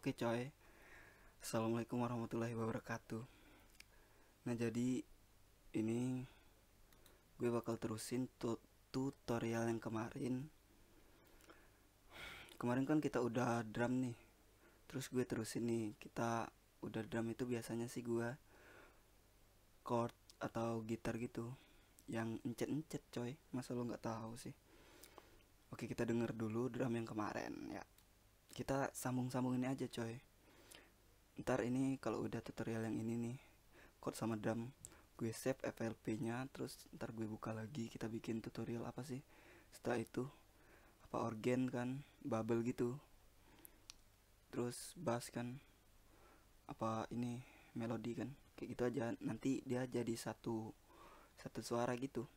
Oke coy Assalamualaikum warahmatullahi wabarakatuh Nah jadi Ini Gue bakal terusin tut tutorial yang kemarin Kemarin kan kita udah drum nih Terus gue terusin nih Kita udah drum itu biasanya sih gue Chord atau gitar gitu Yang encet-encet coy Masa lo gak tahu sih Oke kita denger dulu drum yang kemarin ya kita sambung sambung ini aja coy ntar ini kalau udah tutorial yang ini nih code sama drum gue save FLP nya terus ntar gue buka lagi kita bikin tutorial apa sih setelah itu apa organ kan bubble gitu terus bass kan apa ini melodi kan kayak gitu aja nanti dia jadi satu satu suara gitu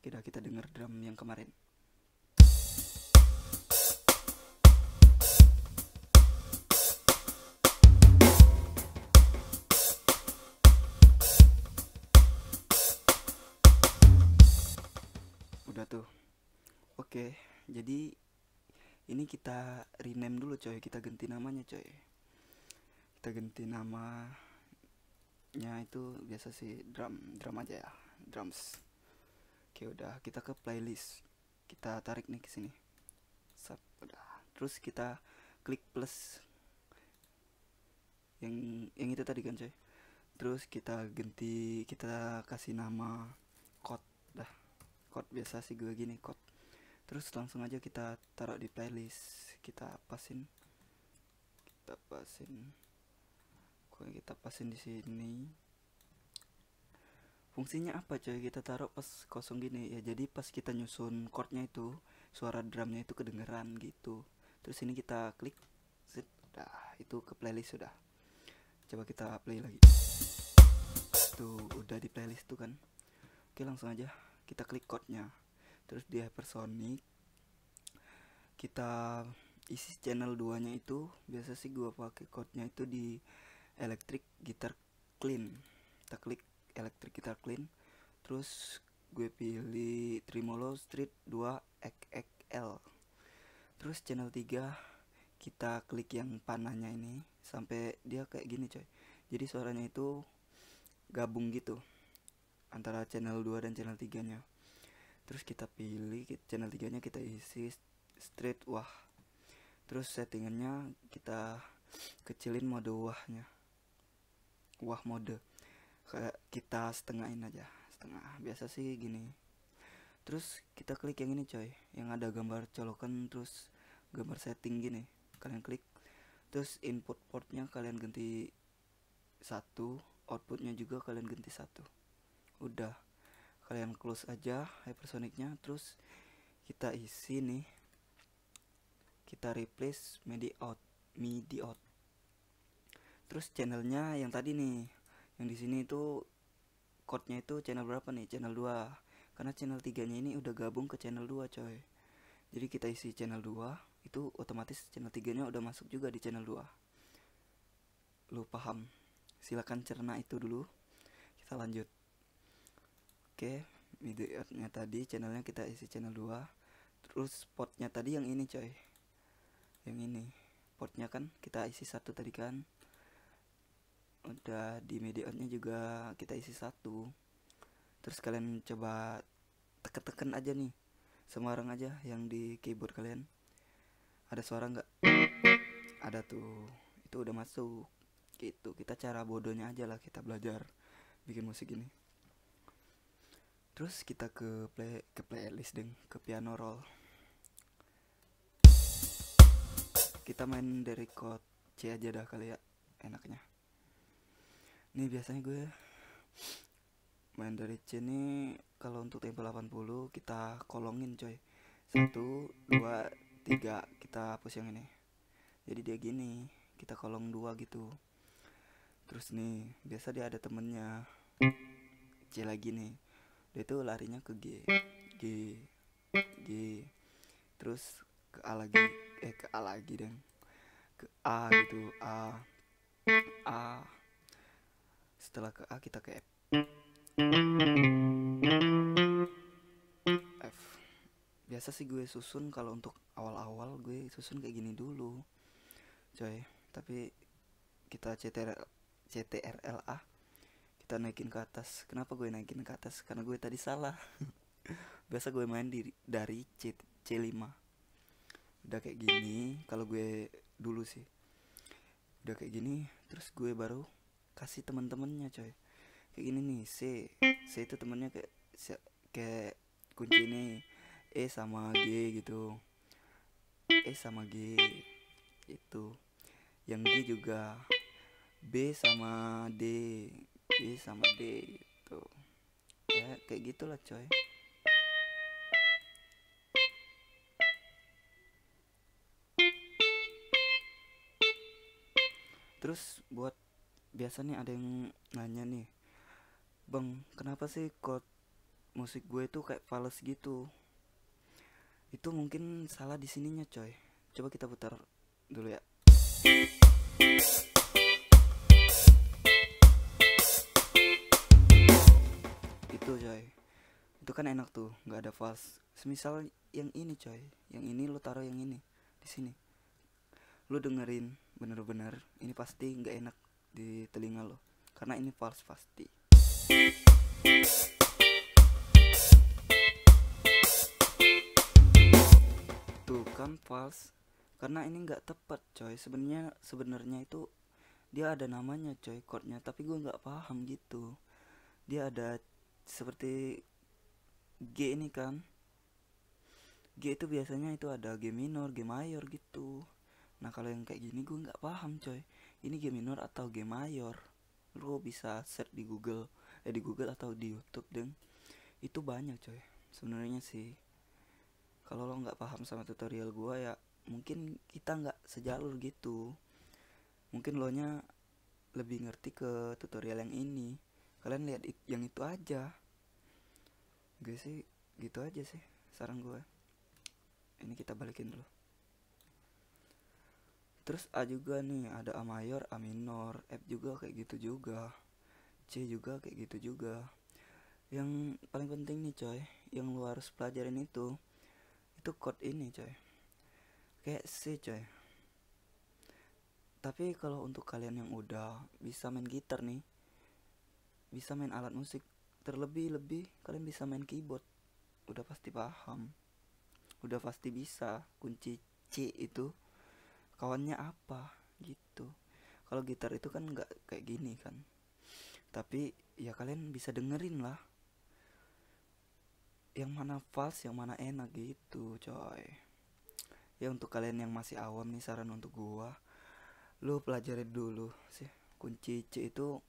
kita kita denger drum yang kemarin Oke, jadi ini kita rename dulu coy, kita ganti namanya coy. Kita ganti nama nya itu biasa sih drum, drum aja ya, drums. Oke, udah kita ke playlist. Kita tarik nih ke sini. Sat, udah. Terus kita klik plus yang yang itu tadi kan coy. Terus kita ganti, kita kasih nama chord dah. Chord biasa sih gue gini chord terus langsung aja kita taruh di playlist kita pasin kita pasin Oke, kita pasin di sini fungsinya apa coy kita taruh pas kosong gini ya jadi pas kita nyusun chordnya itu suara drumnya itu kedengeran gitu terus ini kita klik sudah itu ke playlist sudah coba kita play lagi tuh udah di playlist tuh kan oke langsung aja kita klik chordnya terus di Hypersonic kita isi channel duanya itu biasa sih gua pakai nya itu di electric guitar clean kita klik electric guitar clean terus gue pilih Trimolo Street 2 XXL terus channel 3 kita klik yang panahnya ini sampai dia kayak gini coy jadi suaranya itu gabung gitu antara channel 2 dan channel 3 nya terus kita pilih channel tiganya kita isi straight wah terus settingannya kita kecilin mode wahnya wah mode kayak kita setengahin aja setengah biasa sih gini terus kita klik yang ini coy yang ada gambar colokan terus gambar setting gini kalian klik terus input portnya kalian ganti satu outputnya juga kalian ganti satu udah kalian close aja hypersonicnya terus kita isi nih kita replace midi out midi out terus channelnya yang tadi nih yang di sini itu chordnya itu channel berapa nih channel 2 karena channel 3 nya ini udah gabung ke channel 2 coy jadi kita isi channel 2 itu otomatis channel 3 nya udah masuk juga di channel 2 lu paham silahkan cerna itu dulu kita lanjut Oke, videonya tadi channelnya kita isi channel 2. Terus potnya tadi yang ini, coy. Yang ini. Potnya kan kita isi satu tadi kan. Udah di mediatnya juga kita isi satu. Terus kalian coba teken-teken aja nih. Semarang aja yang di keyboard kalian. Ada suara nggak? Ada tuh. Itu udah masuk. Gitu. Kita cara bodohnya aja lah kita belajar bikin musik ini terus kita ke play ke playlist deng ke piano roll kita main dari chord C aja dah kali ya enaknya ini biasanya gue main dari C ini kalau untuk tempo 80 kita kolongin coy satu dua tiga kita hapus yang ini jadi dia gini kita kolong dua gitu terus nih biasa dia ada temennya C lagi nih itu larinya ke G G G terus ke A lagi eh ke A lagi dan ke A gitu A A setelah ke A kita ke F F biasa sih gue susun kalau untuk awal-awal gue susun kayak gini dulu coy tapi kita CTR CTRLA kita naikin ke atas kenapa gue naikin ke atas karena gue tadi salah biasa gue main di dari C C5 udah kayak gini kalau gue dulu sih udah kayak gini terus gue baru kasih temen-temennya coy kayak gini nih C C itu temennya kayak kayak kunci ini E sama G gitu E sama G itu yang G juga B sama D B sama D gitu ya kayak gitulah coy terus buat biasanya ada yang nanya nih bang kenapa sih chord musik gue tuh kayak fals gitu itu mungkin salah di sininya coy coba kita putar dulu ya gitu coy itu kan enak tuh nggak ada fals semisal yang ini coy yang ini lu taruh yang ini di sini lu dengerin bener-bener ini pasti nggak enak di telinga lo karena ini fals pasti tuh kan fals karena ini nggak tepat coy sebenarnya sebenarnya itu dia ada namanya coy chordnya tapi gue nggak paham gitu dia ada seperti G ini kan G itu biasanya itu ada G minor, G mayor gitu Nah kalau yang kayak gini gue gak paham coy Ini G minor atau G mayor Lo bisa search di Google Eh di Google atau di Youtube dong. Itu banyak coy sebenarnya sih Kalau lo gak paham sama tutorial gue ya Mungkin kita gak sejalur gitu Mungkin lo nya lebih ngerti ke tutorial yang ini kalian lihat yang itu aja gue sih gitu aja sih saran gue ini kita balikin dulu terus A juga nih ada A mayor A minor F juga kayak gitu juga C juga kayak gitu juga yang paling penting nih coy yang lu harus pelajarin itu itu chord ini coy kayak C coy tapi kalau untuk kalian yang udah bisa main gitar nih bisa main alat musik terlebih-lebih kalian bisa main keyboard udah pasti paham udah pasti bisa kunci C itu kawannya apa gitu kalau gitar itu kan nggak kayak gini kan tapi ya kalian bisa dengerin lah yang mana fals yang mana enak gitu coy ya untuk kalian yang masih awam nih saran untuk gua lu pelajarin dulu sih kunci C itu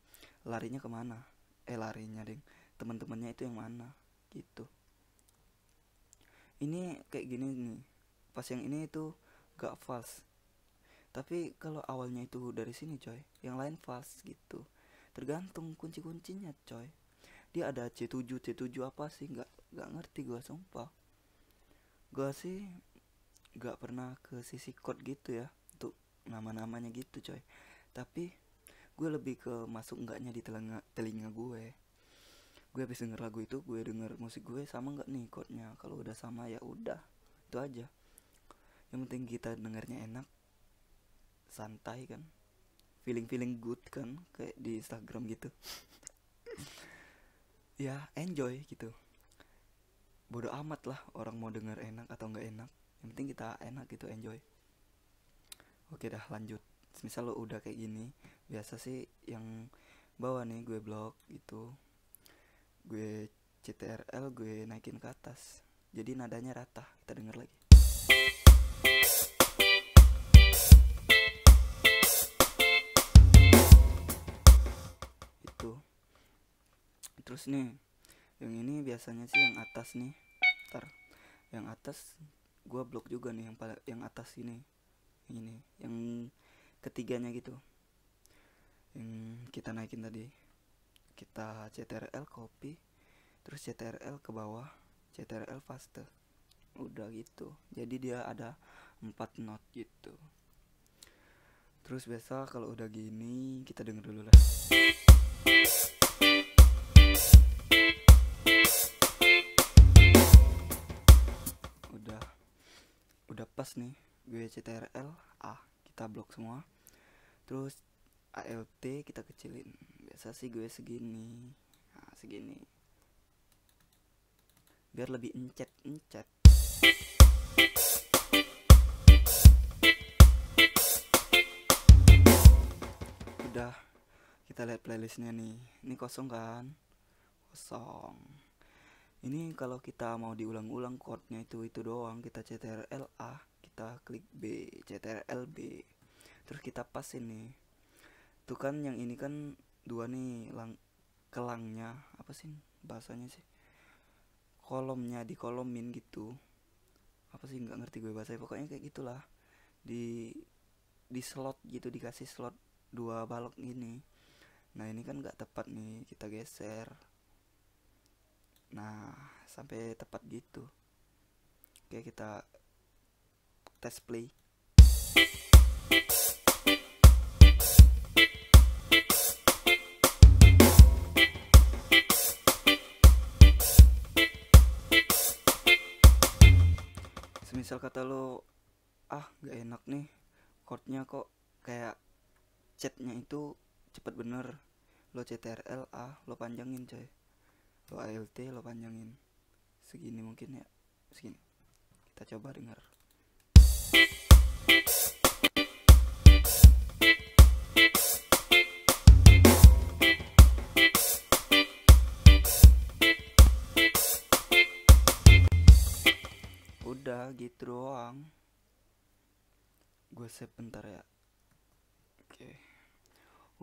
larinya kemana eh larinya ding teman-temannya itu yang mana gitu ini kayak gini nih pas yang ini itu gak fals tapi kalau awalnya itu dari sini coy yang lain fals gitu tergantung kunci-kuncinya coy dia ada C7 C7 apa sih Gak nggak ngerti gua sumpah gua sih gak pernah ke sisi code gitu ya untuk nama-namanya gitu coy tapi gue lebih ke masuk enggaknya di telinga telinga gue gue habis denger lagu itu gue denger musik gue sama nggak nih chordnya kalau udah sama ya udah itu aja yang penting kita dengarnya enak santai kan feeling feeling good kan kayak di Instagram gitu ya enjoy gitu bodoh amat lah orang mau denger enak atau nggak enak yang penting kita enak gitu enjoy oke dah lanjut misal lo udah kayak gini biasa sih yang bawa nih gue blok itu gue CTRL gue naikin ke atas jadi nadanya rata kita denger lagi itu terus nih yang ini biasanya sih yang atas nih ntar yang atas gue blok juga nih yang pada yang atas ini ini yang ketiganya gitu yang kita naikin tadi kita CTRL copy terus CTRL ke bawah CTRL paste, udah gitu jadi dia ada empat note gitu terus biasa kalau udah gini kita denger dulu lah udah udah pas nih gue CTRL A kita blok semua terus ALT kita kecilin biasa sih gue segini nah, segini biar lebih encet encet udah kita lihat playlistnya nih ini kosong kan kosong ini kalau kita mau diulang-ulang chordnya itu itu doang kita ctrl a kita klik b ctrl b terus kita pas ini tuh kan yang ini kan dua nih lang kelangnya apa sih bahasanya sih kolomnya di kolomin gitu apa sih nggak ngerti gue bahasa pokoknya kayak gitulah di di slot gitu dikasih slot dua balok ini nah ini kan nggak tepat nih kita geser nah sampai tepat gitu oke kita tes play semisal kata lo ah gak enak nih chordnya kok kayak chatnya itu cepet bener lo CTRL ah lo panjangin coy lo ALT lo panjangin segini mungkin ya segini kita coba dengar udah gitu doang gue save bentar ya oke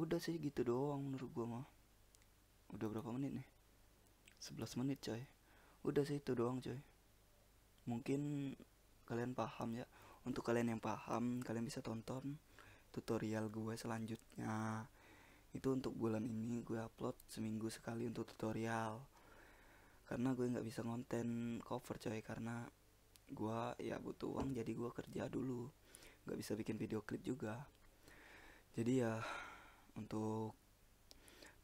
udah sih gitu doang menurut gue mah udah berapa menit nih 11 menit coy udah sih itu doang coy mungkin kalian paham ya untuk kalian yang paham kalian bisa tonton tutorial gue selanjutnya itu untuk bulan ini gue upload seminggu sekali untuk tutorial karena gue nggak bisa konten cover coy karena gue ya butuh uang jadi gue kerja dulu nggak bisa bikin video klip juga jadi ya untuk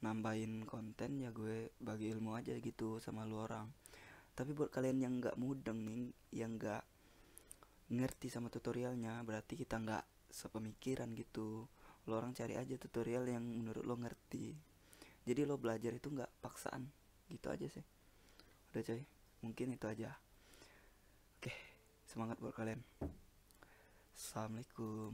nambahin konten ya gue bagi ilmu aja gitu sama lu orang tapi buat kalian yang nggak mudeng nih yang nggak ngerti sama tutorialnya berarti kita nggak sepemikiran gitu lo orang cari aja tutorial yang menurut lo ngerti jadi lo belajar itu nggak paksaan gitu aja sih udah coy mungkin itu aja semangat buat kalian assalamualaikum